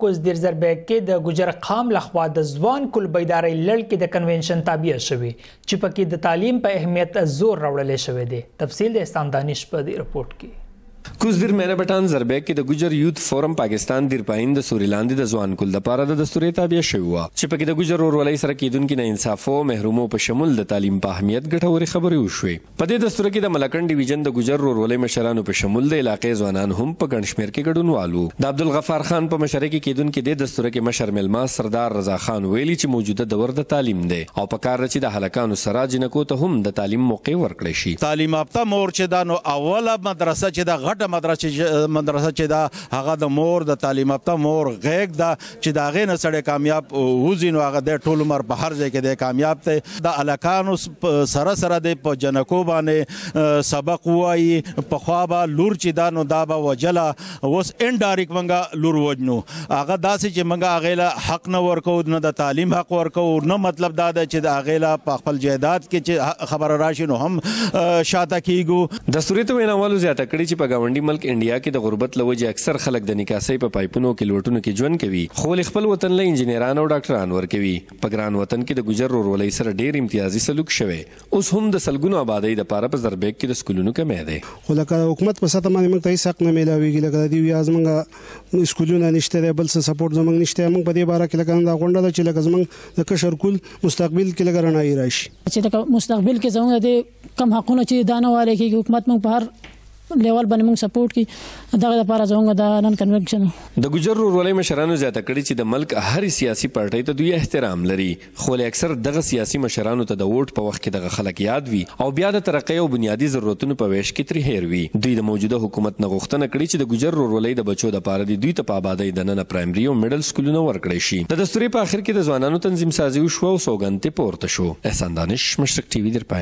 کوز دیر زربیک کې د ګجر قام لخوا د ځوان کل بیدارۍ لړ کې د کنونشن تابع شوی چې پکې د تعلیم په اهمیت زور راوړل شوی دی تفصیل د استاندانش په دی رپورت کې کوزدیر مینه بټان زربیک کې د ګجر یوت فورم پاکستان د رپاین د سوریلاندې د ځوان کول د پاره د دستوري تابع شوی و چې پکې د ګجر ورولای سره کېدونکو نه انصافو محرومو په شمول د تعلیم په اهمیت ګټوري خبرې وشوې په دې دستور کې د ملکن ډیویژن د ګجر ورولای مشرانو په شمول د علاقې ځوانان هم په ګنشمیر کې ګډونوالو د عبد الغفار خان په مشره کې کېدونکو د دستور کې مشر ملما سردار رضا خان ویلي چې موجوده دور د تعلیم دی او په کار چې د هلکانو سره جنکو ته هم د تعلیم موقع ورکړي شي تعلیم یافته مور چې دا نو اوله مدرسه چې د غټه مدرسه مدرسه چې دا هغه د مور د تعلیم یافته مور غیګ دا چې دا غې نه سړی کامیاب وزینو هغه د ټول عمر په هر ځای کې د کامیاب ته د الکانو سره سره د په جنکو باندې سبق وایي په خوا به لور چې دا نو دا به وجله اوس ان ډایرک منګه لور وجنو هغه داسې چې منګه هغه له حق نه ورکو نه د تعلیم حق ورکو نه مطلب دا ده چې د هغه له په خپل جیدات کې چې خبر راشي نو هم شاته کیګو د سوري ته ویناوالو زیاته کړي چې په ګاونډي ملک انډیا کې د غربت لوجه اکثر خلک د نکاسۍ په پا پایپونو کې لوټونو کې ژوند کوي خو خپل وطن له انجنیرانو او ډاکټرانو ورکوي په ګران وطن کې د ګجر ورولۍ سره ډېر امتیازي سلوک شوی اوس هم د سلګونو آبادی د پاره په زربیک کې د سکولونو کمې ده خو لکه حکومت په ساته باندې موږ ته هیڅ حق نه ملاويږي لکه دی وی ازمنګ سکولونه نشته دی بل څه سپورټ زمنګ نشته موږ په دې باره کې لکه دا غونډه ده چې لکه زمنګ د کشر کول مستقبل کې لګرنای راشي چې د مستقبل کې زموږ د کم حقونه چې دانه والے کې حکومت موږ په هر لیول باندې موږ سپورټ کی دغه لپاره زموږ د نن کنوینشن د ګجر ورولې مشرانو زیاته کړی چې د ملک هر سیاسي پارټۍ ته دوی احترام لري خو اکثر دغه سیاسي مشرانو ته د ووټ په وخت کې دغه خلک یاد وي او بیا د ترقۍ او بنیادی ضرورتونو په ویش کې تری هیر وي دوی د موجوده حکومت نه غوښتنه کړې چې د ګجر ورولې د بچو د پاره دوی ته په آبادی د نن پرایمري او میډل سکولونو ورکړي شي د دستوري په اخر کې د ځوانانو تنظیم سازي وشو او سوګند پورته شو احسان دانش مشرق ټي وي در پاین